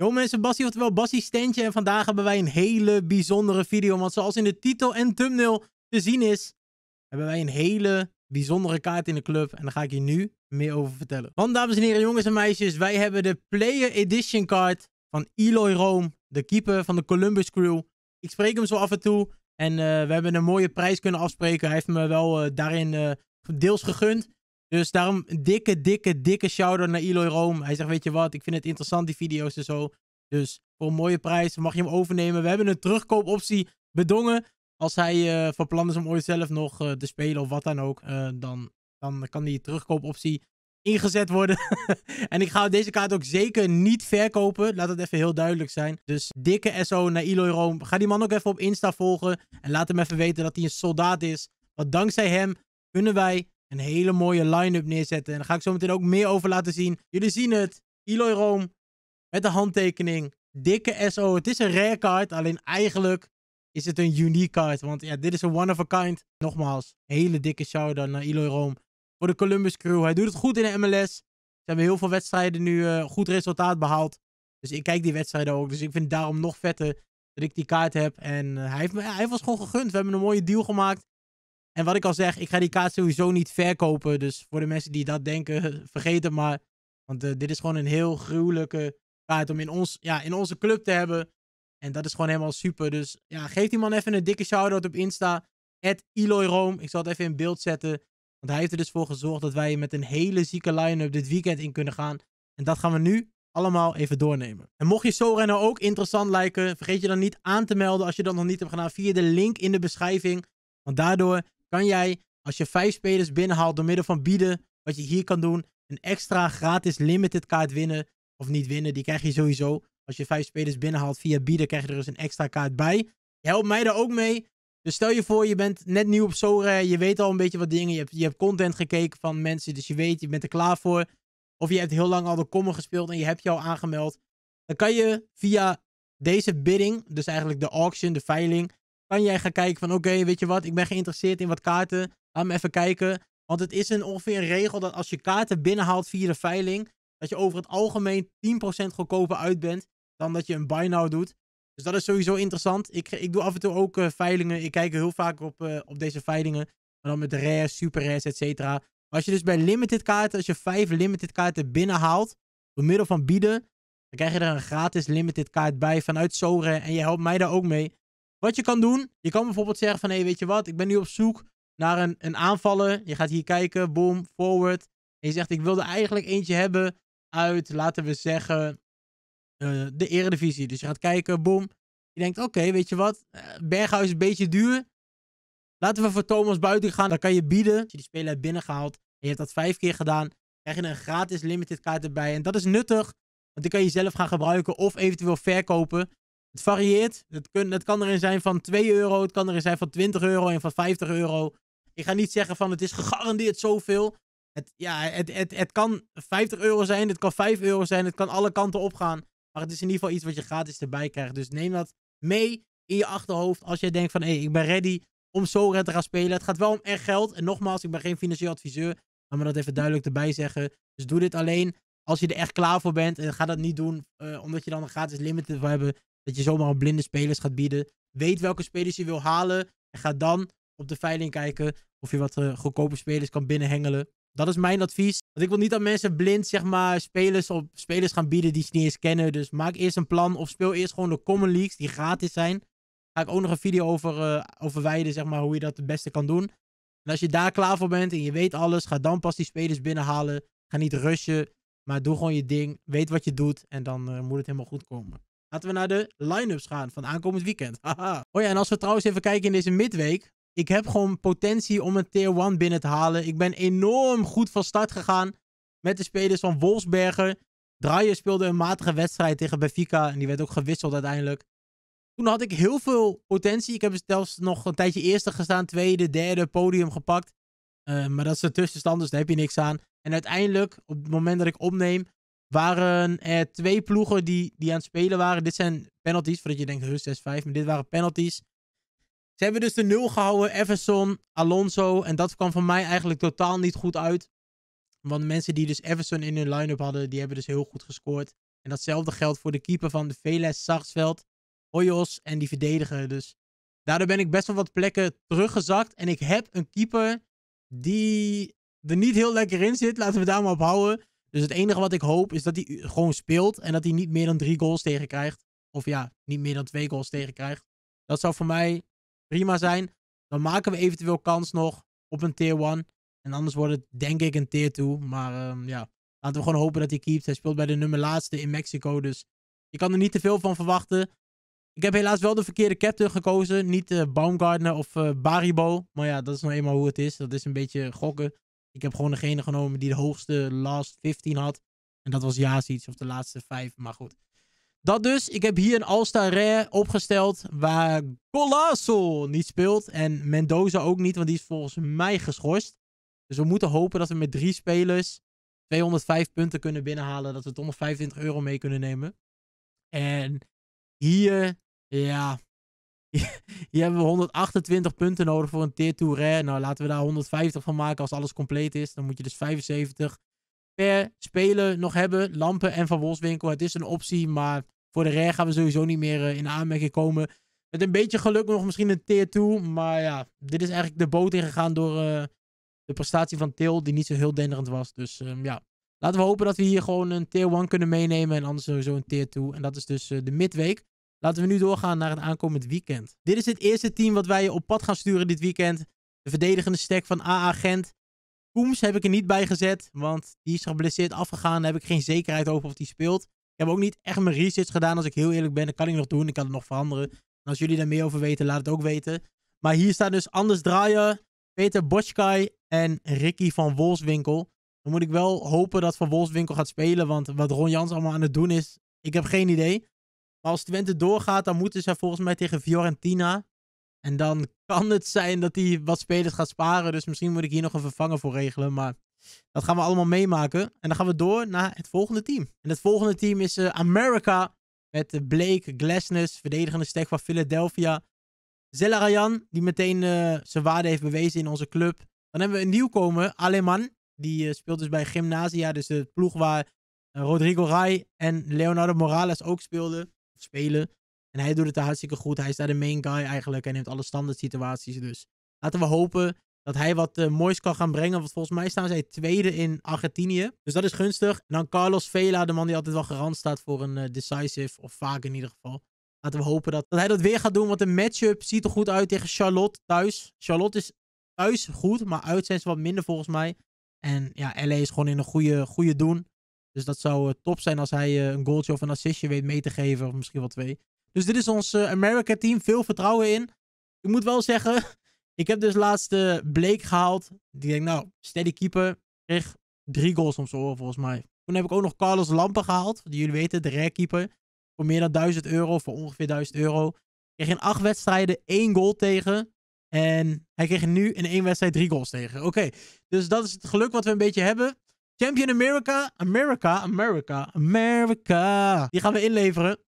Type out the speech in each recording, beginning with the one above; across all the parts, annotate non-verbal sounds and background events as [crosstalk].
Yo mensen, Bassie oftewel Bassie Standje. en vandaag hebben wij een hele bijzondere video. Want zoals in de titel en thumbnail te zien is, hebben wij een hele bijzondere kaart in de club. En daar ga ik je nu meer over vertellen. Want dames en heren, jongens en meisjes, wij hebben de Player Edition kaart van Eloy Rome, de keeper van de Columbus Crew. Ik spreek hem zo af en toe en eh, we hebben een mooie prijs kunnen afspreken. Hij heeft me wel eh, daarin eh, deels gegund. Dus daarom dikke, dikke, dikke shout naar Eloy Room. Hij zegt, weet je wat, ik vind het interessant, die video's en zo. Dus voor een mooie prijs mag je hem overnemen. We hebben een terugkoopoptie bedongen. Als hij uh, van plan is om ooit zelf nog uh, te spelen of wat dan ook, eh, dan, dan kan die terugkoopoptie ingezet worden. [laughs] en ik ga deze kaart ook zeker niet verkopen. Laat dat even heel duidelijk zijn. Dus dikke SO naar Eloy Room. Ga die man ook even op Insta volgen. En laat hem even weten dat hij een soldaat is. Want dankzij hem kunnen wij een hele mooie line-up neerzetten. En daar ga ik zo meteen ook meer over laten zien. Jullie zien het. Eloy Room met de handtekening. Dikke SO. Het is een rare kaart. Alleen eigenlijk is het een unique kaart. Want ja, dit is een one of a kind. Nogmaals, hele dikke shout dan naar Eloy Room. Voor de Columbus Crew. Hij doet het goed in de MLS. Ze hebben heel veel wedstrijden nu eh, goed resultaat behaald. Dus ik kijk die wedstrijden ook. Dus ik vind het daarom nog vetter dat ik die kaart heb. En eh, hij, heeft me, hij was gewoon gegund. We hebben een mooie deal gemaakt. En wat ik al zeg, ik ga die kaart sowieso niet verkopen. Dus voor de mensen die dat denken, [laughs] vergeet het maar. Want eh, dit is gewoon een heel gruwelijke kaart om in, ons, ja, in onze club te hebben. En dat is gewoon helemaal super. Dus ja, geef die man even een dikke shout-out op Insta. Het Ik zal het even in beeld zetten. Want hij heeft er dus voor gezorgd dat wij met een hele zieke line-up dit weekend in kunnen gaan. En dat gaan we nu allemaal even doornemen. En mocht je zo ook interessant lijken, vergeet je dan niet aan te melden als je dat nog niet hebt gedaan via de link in de beschrijving. Want daardoor kan jij, als je vijf spelers binnenhaalt door middel van bieden, wat je hier kan doen, een extra gratis limited kaart winnen of niet winnen. Die krijg je sowieso. Als je vijf spelers binnenhaalt via bieden, krijg je er dus een extra kaart bij. Help helpt mij daar ook mee. Dus stel je voor, je bent net nieuw op Sora. Je weet al een beetje wat dingen. Je hebt, je hebt content gekeken van mensen. Dus je weet, je bent er klaar voor. Of je hebt heel lang al de common gespeeld en je hebt je al aangemeld. Dan kan je via deze bidding, dus eigenlijk de auction, de veiling, kan jij gaan kijken van oké, weet je wat, ik ben geïnteresseerd in wat kaarten. Laat me even kijken. Want het is een, ongeveer een regel dat als je kaarten binnenhaalt via de veiling, dat je over het algemeen 10% goedkoper uit bent dan dat je een buy now doet. Dus dat is sowieso interessant. Ik, ik doe af en toe ook eh, veilingen. Ik kijk heel vaak op, eh, op deze veilingen. Maar dan met rare super rares, et cetera. Maar als je dus bij limited kaarten, als je vijf limited kaarten binnenhaalt, door middel van bieden, dan krijg je er een gratis limited kaart bij vanuit Sore. En je helpt mij daar ook mee. Wat je kan doen, je kan bijvoorbeeld zeggen van... hé, hey, weet je wat, ik ben nu op zoek naar een, een aanvaller. Je gaat hier kijken, boom, forward. En je zegt, ik wilde eigenlijk eentje hebben uit, laten we zeggen, eh, de eredivisie. Dus je gaat kijken, boom. Je denkt, oké, weet je wat, eh, Berghuis is een beetje duur. Laten we voor Thomas buiten gaan. Dan kan je bieden. Als je die speler hebt binnengehaald en je hebt dat vijf keer gedaan, krijg je een gratis limited kaart erbij. En dat is nuttig, want die kan je zelf gaan gebruiken of eventueel verkopen. Het varieert. Het, het kan erin zijn van 2 euro, het kan erin zijn van 20 euro en van 50 euro. Ik ga niet zeggen van het is gegarandeerd zoveel. Het, ja, het, het, het kan 50 euro zijn, het kan 5 euro zijn, het kan alle kanten opgaan. Maar het is in ieder geval iets wat je gratis erbij krijgt. Dus neem dat mee in je achterhoofd als jij denkt van... hé, ik ben ready om zo red te gaan spelen. Het gaat wel om echt geld. En nogmaals, ik ben geen financieel adviseur. Laat me dat even duidelijk erbij zeggen. Dus doe dit alleen als je er echt klaar voor bent. En ga dat niet doen eh, omdat je dan een gratis limited wil hebben. Dat je zomaar blinde spelers gaat bieden. Weet welke spelers je wil halen. En ga dan op de veiling kijken of je wat eh, goedkope spelers kan binnenhengelen. Dat is mijn advies. Want ik wil niet dat mensen blind zeg maar, spelers op spelers gaan bieden die ze niet eens kennen. Dus maak eerst een plan of speel eerst gewoon de Common Leagues die gratis zijn. ga ik ook nog een video over, uh, over wijden, zeg maar, hoe je dat het beste kan doen. En als je daar klaar voor bent en je weet alles, ga dan pas die spelers binnenhalen. Ga niet rushen, maar doe gewoon je ding. Weet wat je doet en dan eh, moet het helemaal goed komen. Laten we naar de line-ups gaan van aankomend weekend. [laughs] Haha. Oh ja, en als we trouwens even kijken in deze midweek. Ik heb gewoon potentie om een tier 1 binnen te halen. Ik ben enorm goed van start gegaan met de spelers van Wolfsberger. Draaier speelde een matige wedstrijd tegen Benfica en die werd ook gewisseld uiteindelijk. Toen had ik heel veel potentie. Ik heb zelfs nog een tijdje eerste gestaan, tweede, derde, podium gepakt. Eh, maar dat is de tussenstand, dus daar heb je niks aan. En uiteindelijk, op het moment dat ik opneem, waren er twee ploegen die, die aan het spelen waren. Dit zijn penalties, voordat je denkt rust 6-5, maar dit waren penalties. Ze hebben dus de nul gehouden, Everson, Alonso. En dat kwam voor mij eigenlijk totaal niet goed uit. Want mensen die dus Everson in hun line-up hadden, die hebben dus heel goed gescoord. En datzelfde geldt voor de keeper van de Veles, Sartsveld, Hoyos en die verdediger. Dus daardoor ben ik best wel wat plekken teruggezakt. En ik heb een keeper die er niet heel lekker in zit. Laten we daar maar op houden. Dus het enige wat ik hoop is dat hij gewoon speelt en dat hij niet meer dan drie goals tegenkrijgt Of ja, niet meer dan twee goals tegenkrijgt. Dat zou voor mij prima zijn. Dan maken we eventueel kans nog op een tier 1. En anders wordt het denk ik een tier 2. Maar ehm, ja, laten we gewoon hopen dat hij keept. Hij speelt bij de nummer laatste in Mexico. Dus je kan er niet te veel van verwachten. Ik heb helaas wel de verkeerde captain gekozen. Niet eh, Baumgartner of uh, Baribo. Maar ja, dat is nou eenmaal hoe het is. Dat is een beetje gokken. Ik heb gewoon degene genomen die de hoogste last 15 had. En dat was Jaziets of de laatste vijf. Maar goed. Dat dus. Ik heb hier een All-Star Rare opgesteld. Waar Golasso niet speelt. En Mendoza ook niet. Want die is volgens mij geschorst. Dus we moeten hopen dat we met drie spelers 205 punten kunnen binnenhalen. Dat we toch nog 25 euro mee kunnen nemen. En hier, ja, hier hebben we 128 punten nodig voor een Tier 2 rare. Nou, laten we daar 150 van maken als alles compleet is. Dan moet je dus 75 per speler nog hebben. Lampen en Van Wolfswinkel. Het is een optie, maar voor de rare gaan we sowieso niet meer eh, in aanmerking komen. Met een beetje geluk nog misschien een Tier 2. Maar ja, dit is eigenlijk de boot ingegaan door eh, de prestatie van Til, die niet zo heel denderend was. Dus ehm, ja, laten we hopen dat we hier gewoon een Tier 1 kunnen meenemen. En anders sowieso een Tier 2. En dat is dus eh, de midweek. Laten we nu doorgaan naar het aankomend weekend. Dit is het eerste team wat wij op pad gaan sturen dit weekend. De verdedigende stack van AA Gent. Koems heb ik er niet bij gezet, want die is geblesseerd afgegaan. Daar heb ik geen zekerheid over of die speelt. Ik heb ook niet echt mijn research gedaan, als ik heel eerlijk ben. Dat kan ik nog doen, ik kan het nog veranderen. En als jullie daar meer over weten, laat het ook weten. Maar hier staan dus Anders Draaien, Peter Boschkai en Ricky van Wolfswinkel. Dan moet ik wel hopen dat Van Wolfswinkel gaat spelen, want wat Ron Jans allemaal aan het doen is, ik heb geen idee. Maar als Twente doorgaat, dan moeten ze volgens mij tegen Fiorentina. En dan kan het zijn dat hij wat spelers gaat sparen. Dus misschien moet ik hier nog een vervanger voor regelen. Maar dat gaan we allemaal meemaken. En dan gaan we door naar het volgende team. En het volgende team is eh, America. Met eh, Blake Glasnes, verdedigende stek van Philadelphia. Zellarayan, die meteen eh, zijn waarde heeft bewezen in onze club. Dan hebben we een nieuwkomer, Aleman. Die speelt dus bij Gymnasia, dus de ploeg waar Rodrigo Rai en Leonardo Morales ook speelden spelen. En hij doet het daar hartstikke goed. Hij is daar de main guy eigenlijk. Hij neemt alle standaard situaties. Dus laten we hopen dat hij wat eh, moois kan gaan brengen. Want volgens mij staan zij tweede in Argentinië. Dus dat is gunstig. En dan Carlos Vela, de man die altijd wel garant staat voor een eh, decisive. Of vaak in ieder geval. Laten we hopen dat, dat hij dat weer gaat doen. Want de matchup ziet er goed uit tegen Charlotte thuis. Charlotte is thuis goed, maar uit zijn ze wat minder volgens mij. En ja, LA is gewoon in een goede, goede doen. Dus dat zou eh, top zijn als hij eh, een goaltje of een assistje weet mee te geven. Of misschien wel twee. Dus dit is ons eh, America team. Veel vertrouwen in. Ik moet wel zeggen, [laughs] ik heb dus laatst Blake gehaald. Die denk nou, steady keeper. Kreeg drie goals om zijn oren volgens mij. Toen heb ik ook nog Carlos Lampen gehaald. Die jullie weten, de rare keeper. Voor meer dan 1000 euro, voor ongeveer 1000 euro. Kreeg in acht wedstrijden één goal tegen. En hij kreeg nu in één wedstrijd drie goals tegen. Oké, dus dat is het geluk wat we een beetje hebben. Champion America, America, America, America. Die gaan we inleveren.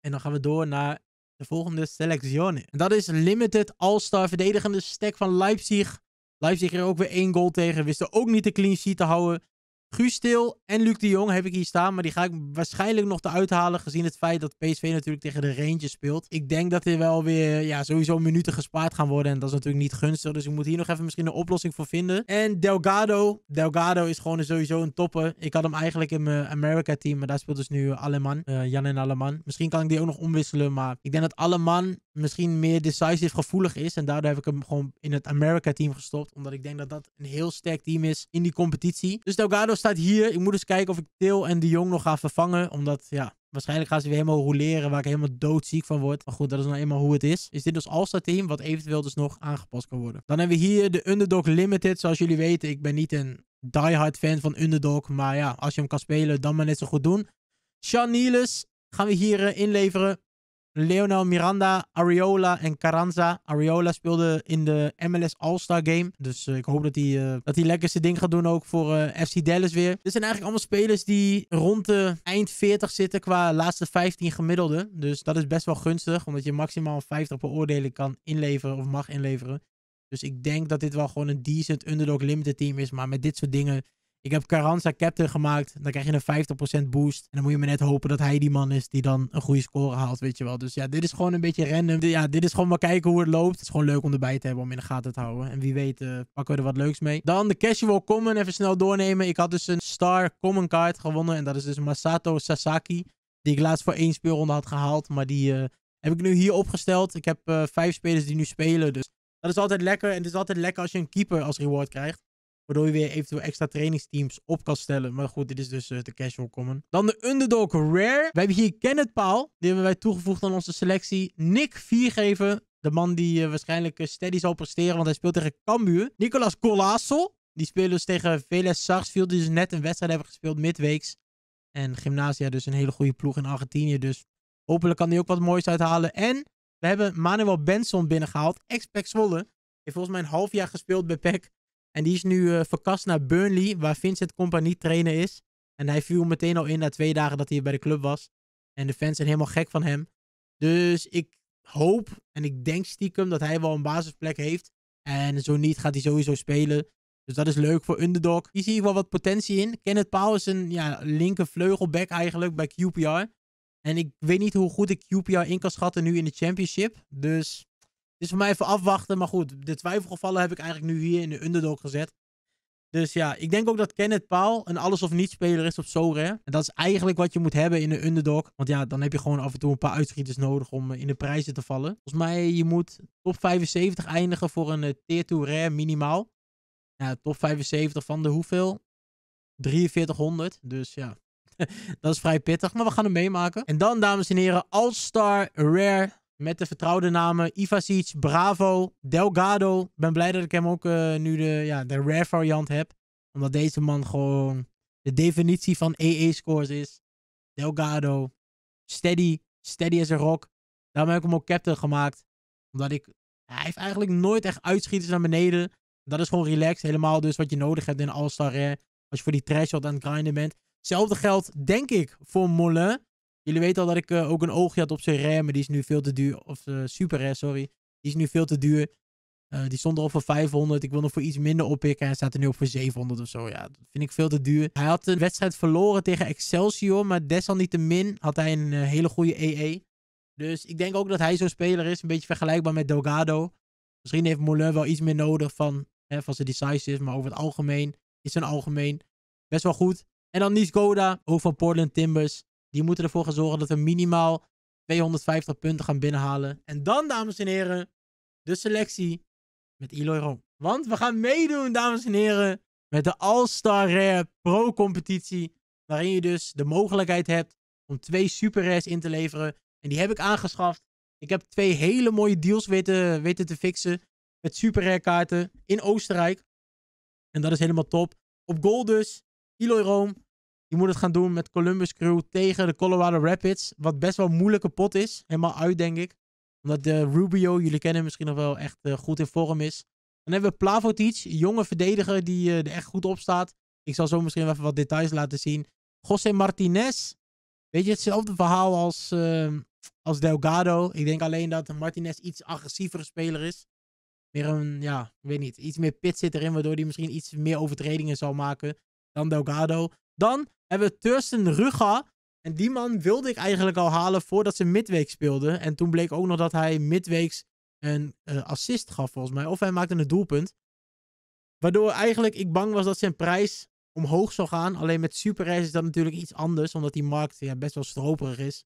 En dan gaan we door naar de volgende selectione. En dat is Limited All-Star verdedigende stack van Leipzig. Leipzig er ook weer één goal tegen. Wisten ook niet de clean sheet te houden. Guus Stil en Luc de Jong heb ik hier staan. Maar die ga ik waarschijnlijk nog te uithalen. Gezien het feit dat PSV natuurlijk tegen de Rangers speelt. Ik denk dat er wel weer ja, sowieso minuten gespaard gaan worden. En dat is natuurlijk niet gunstig. Dus ik moet hier nog even misschien een oplossing voor vinden. En Delgado. Delgado is gewoon sowieso een topper. Ik had hem eigenlijk in mijn America team. Maar daar speelt dus nu Aleman. Eh, Jan en Aleman. Misschien kan ik die ook nog omwisselen. Maar ik denk dat Aleman misschien meer decisive gevoelig is. En daardoor heb ik hem gewoon in het America team gestopt. Omdat ik denk dat dat een heel sterk team is in die competitie. Dus Delgado staat hier. Ik moet eens kijken of ik Til en de Jong nog ga vervangen. Omdat, ja, waarschijnlijk gaan ze weer helemaal roleren waar ik helemaal doodziek van word. Maar goed, dat is nou eenmaal hoe het is. Is dit dus all Team, wat eventueel dus nog aangepast kan worden. Dan hebben we hier de Underdog Limited. Zoals jullie weten, ik ben niet een diehard fan van Underdog. Maar ja, als je hem kan spelen, dan maar net zo goed doen. Sean Niels gaan we hier eh, inleveren. Leonel Miranda, Ariola en Carranza. Ariola speelde in de MLS All-Star Game. Dus eh, ik hoop dat hij, eh, dat hij lekker zijn ding gaat doen ook voor eh, FC Dallas weer. Dit zijn eigenlijk allemaal spelers die rond de eind 40 zitten qua laatste 15 gemiddelde. Dus dat is best wel gunstig, omdat je maximaal 50 beoordelen kan inleveren of mag inleveren. Dus ik denk dat dit wel gewoon een decent underdog limited team is. Maar met dit soort dingen ik heb Carranza captain gemaakt. Dan krijg je een 50% boost. En dan moet je maar net hopen dat hij die man is die dan een goede score haalt, weet je wel. Dus ja, dit is gewoon een beetje random. Ja, dit is gewoon maar kijken hoe het loopt. Het is gewoon leuk om erbij te hebben, om in de gaten te houden. En wie weet eh, pakken we er wat leuks mee. Dan de casual common, even snel doornemen. Ik had dus een star common card gewonnen. En dat is dus Masato Sasaki. Die ik laatst voor één speelronde had gehaald. Maar die eh, heb ik nu hier opgesteld. Ik heb eh, vijf spelers die nu spelen, dus... Dat is altijd lekker. En het is altijd lekker als je een keeper als reward krijgt. Waardoor je weer eventueel extra trainingsteams op kan stellen. Maar goed, dit is dus uh, de casual common. Dan de underdog rare. We hebben hier Kenneth Paal. Die hebben wij toegevoegd aan onze selectie. Nick geven. De man die eh, waarschijnlijk eh, steady zal presteren, want hij speelt tegen Cambuur. Nicolas Colasso. Die speelt dus tegen Veles Sarsfield. Die dus net een wedstrijd hebben gespeeld midweeks. En Gymnasia dus een hele goede ploeg in Argentinië. Dus hopelijk kan hij ook wat moois uithalen. En we hebben Manuel Benson binnengehaald. Ex-Pek Zwolle. Heeft volgens mij een half jaar gespeeld bij Pek. En die is nu eh, verkast naar Burnley, waar Vincent Kompany trainer is. En hij viel meteen al in na twee dagen dat hij bij de club was. En de fans zijn helemaal gek van hem. Dus ik hoop en ik denk stiekem dat hij wel een basisplek heeft. En zo niet gaat hij sowieso spelen. Dus dat is leuk voor Underdog. Hier zie ik wel wat potentie in. Kenneth Paul is een ja, linker vleugelback eigenlijk bij QPR. En ik weet niet hoe goed ik QPR in kan schatten nu in de championship. Dus dus voor mij even afwachten. Maar goed, de twijfelgevallen heb ik eigenlijk nu hier in de underdog gezet. Dus ja, ik denk ook dat Kenneth Paal een alles of niet speler is op rare. En dat is eigenlijk wat je moet hebben in de underdog. Want ja, dan heb je gewoon af en toe een paar uitschieters nodig om eh, in de prijzen te vallen. Volgens mij, je moet top 75 eindigen voor een eh, tier 2 rare minimaal. Ja, top 75 van de hoeveel? 4300. Dus ja, [laughs] dat is vrij pittig. Maar we gaan hem meemaken. En dan, dames en heren, All-Star Rare met de vertrouwde namen Ivasic, Bravo, Delgado. Ik ben blij dat ik hem ook eh, nu de, ja, de rare variant heb. Omdat deze man gewoon de definitie van EE-scores is. Delgado. Steady. Steady as a rock. Daarom heb ik hem ook captain gemaakt. Omdat ik... Hij heeft eigenlijk nooit echt uitschieters naar beneden. Dat is gewoon relaxed. Helemaal dus wat je nodig hebt in All-Star Als je voor die threshold aan het grinden bent. Hetzelfde geldt, denk ik, voor Molle. Jullie weten al dat ik eh, ook een oogje had op zijn RAM, maar die is nu veel te duur. Of uh, Super sorry. Die is nu veel te duur. Eh, die stond er al voor 500. Ik wil nog voor iets minder oppikken. Hij staat er nu op voor 700 of zo. Ja, dat vind ik veel te duur. Hij had een wedstrijd verloren tegen Excelsior. Maar desalniettemin had hij een hele goede EE. E. Dus ik denk ook dat hij zo'n speler is. Een beetje vergelijkbaar met Delgado. Misschien heeft Moulin wel iets meer nodig van, hè, van zijn decisives. Maar over het algemeen is zijn algemeen best wel goed. En dan Nies Goda, ook van Portland Timbers. Die moeten ervoor gaan zorgen dat we minimaal 250 punten gaan binnenhalen. En dan, dames en heren, de selectie met Eloy Room. Want we gaan meedoen, dames en heren, met de All-Star Rare Pro-competitie. Waarin je dus de mogelijkheid hebt om twee Super Rares in te leveren. En die heb ik aangeschaft. Ik heb twee hele mooie deals weten, weten te fixen. Met Super Rare kaarten in Oostenrijk. En dat is helemaal top. Op goal dus. Eloy Room. Je moet het gaan doen met Columbus Crew tegen de Colorado Rapids. Wat best wel moeilijke pot is. Helemaal uit, denk ik. Omdat de eh, Rubio, jullie kennen misschien nog wel, echt eh, goed in vorm is. Dan hebben we Plavotic, jonge verdediger die eh, er echt goed op staat. Ik zal zo misschien even wat details laten zien. José Martinez. Weet je, hetzelfde verhaal als, ehm, als Delgado. Ik denk alleen dat Martinez iets agressievere speler is. Meer een, ja, ik weet niet. Iets meer pit zit erin, waardoor hij misschien iets meer overtredingen zal maken dan Delgado. Dan hebben we Thurston Rugga. En die man wilde ik eigenlijk al halen voordat ze midweek speelden. En toen bleek ook nog dat hij midweeks een eh, assist gaf, volgens mij. Of hij maakte een doelpunt. Waardoor eigenlijk ik bang was dat zijn prijs omhoog zou gaan. Alleen met Superreis is dat natuurlijk iets anders, omdat die markt ja, best wel stroperig is.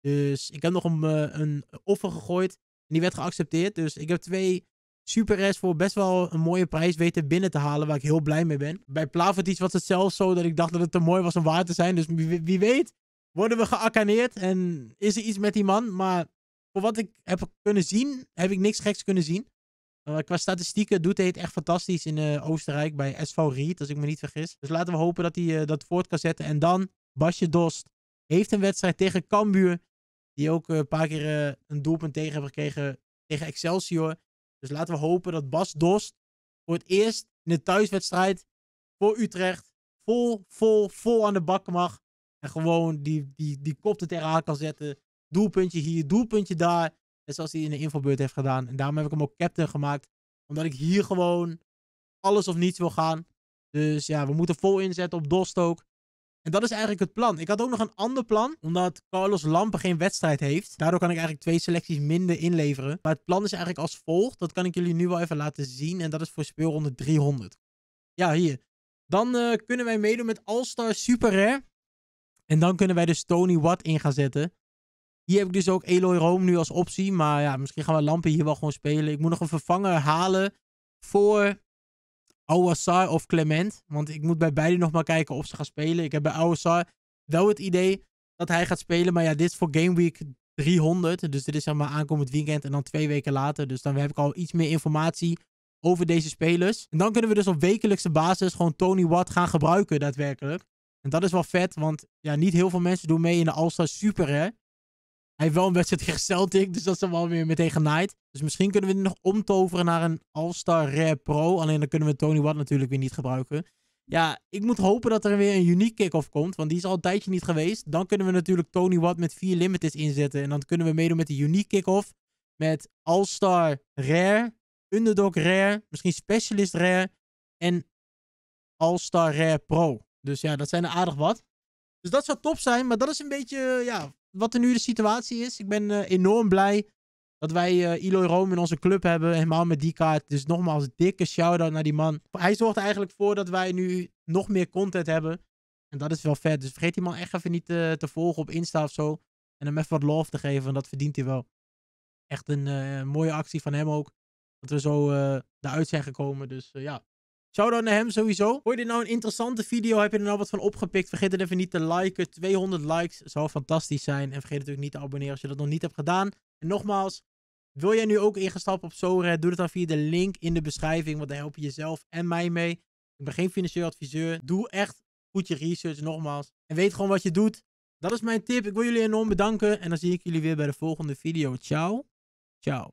Dus ik heb nog een, eh, een offer gegooid. En die werd geaccepteerd. Dus ik heb twee Super S voor best wel een mooie prijs weten binnen te halen, waar ik heel blij mee ben. Bij Plavotic was het zelfs zo dat ik dacht dat het te mooi was om waar te zijn. Dus wie, weet worden we geaccaneerd en is er iets met die man. Maar voor wat ik heb kunnen zien, heb ik niks geks kunnen zien. Eh, qua statistieken doet hij het echt fantastisch in eh, Oostenrijk bij SV Ried, als ik me niet vergis. Dus laten we hopen dat hij eh, dat voort kan zetten. En dan, Basje Dost heeft een wedstrijd tegen Cambuur, die ook een paar keer een doelpunt tegen hebben gekregen tegen Excelsior. Dus laten we hopen dat Bas Dost voor het eerst in de thuiswedstrijd voor Utrecht vol, vol, vol aan de bak mag. En gewoon die, die, die kop er tegenaan kan zetten. Doelpuntje hier, doelpuntje daar. Net zoals hij in de infobeurt heeft gedaan. En daarom heb ik hem ook captain gemaakt. Omdat ik hier gewoon alles of niets wil gaan. Dus ja, we moeten vol inzetten op Dost ook. En dat is eigenlijk het plan. Ik had ook nog een ander plan, omdat Carlos Lampen geen wedstrijd heeft. Daardoor kan ik eigenlijk twee selecties minder inleveren. Maar het plan is eigenlijk als volgt. Dat kan ik jullie nu wel even laten zien. En dat is voor speelronde 300. Ja, hier. Dan eh, kunnen wij meedoen met All-Star Super Rare. En dan kunnen wij dus Tony Watt in gaan zetten. Hier heb ik dus ook Eloy Rome nu als optie. Maar ja, misschien gaan we Lampen hier wel gewoon spelen. Ik moet nog een vervanger halen voor Owasar of Clement. Want ik moet bij beide nog maar kijken of ze gaan spelen. Ik heb bij Owasar wel het idee dat hij gaat spelen. Maar ja, dit is voor Game Week 300. Dus dit is zeg maar aankomend weekend en dan twee weken later. Dus dan heb ik al iets meer informatie over deze spelers. En dan kunnen we dus op wekelijkse basis gewoon Tony Watt gaan gebruiken daadwerkelijk. En dat is wel vet, want ja, niet heel veel mensen doen mee in de All-Star Super, hè. Hij heeft wel een wedstrijd tegen Celtic, dus dat is dan wel weer meteen genaaid. Dus misschien kunnen we dit nog omtoveren naar een All-Star Rare Pro. Alleen dan kunnen we Tony Watt natuurlijk weer niet gebruiken. Ja, ik moet hopen dat er weer een unique kick-off komt, want die is al een tijdje niet geweest. Dan kunnen we natuurlijk Tony Watt met vier Limitless inzetten. En dan kunnen we meedoen met de unique kick-off. Met All-Star Rare, Underdog Rare, misschien Specialist Rare en All-Star Rare Pro. Dus ja, dat zijn er aardig wat. Dus dat zou top zijn, maar dat is een beetje, ja, wat er nu de situatie is. Ik ben eh, enorm blij dat wij uh, Eloy Rome in onze club hebben. Helemaal met die kaart. Dus nogmaals, dikke shout-out naar die man. Hij zorgt eigenlijk voor dat wij nu nog meer content hebben. En dat is wel vet. Dus vergeet die man echt even niet te, eh, te volgen op Insta of zo. En hem even wat love te geven. Want dat verdient hij wel. Echt een mooie actie van hem ook. Dat we zo eruit zijn gekomen. Dus ja, Shoutout naar hem sowieso. Vond je dit nou een interessante video? Heb je er nou wat van opgepikt? Vergeet het even niet te liken. 200 likes zou fantastisch zijn. En vergeet natuurlijk niet te abonneren als je dat nog niet hebt gedaan. En nogmaals, wil jij nu ook ingestapt op Zoret? Doe dat dan via de link in de beschrijving, want daar help je jezelf en mij mee. Ik ben geen financieel adviseur. Doe echt goed je research, nogmaals. En weet gewoon wat je doet. Dat is mijn tip. Ik wil jullie enorm bedanken. En dan zie ik jullie weer bij de volgende video. Ciao. Ciao.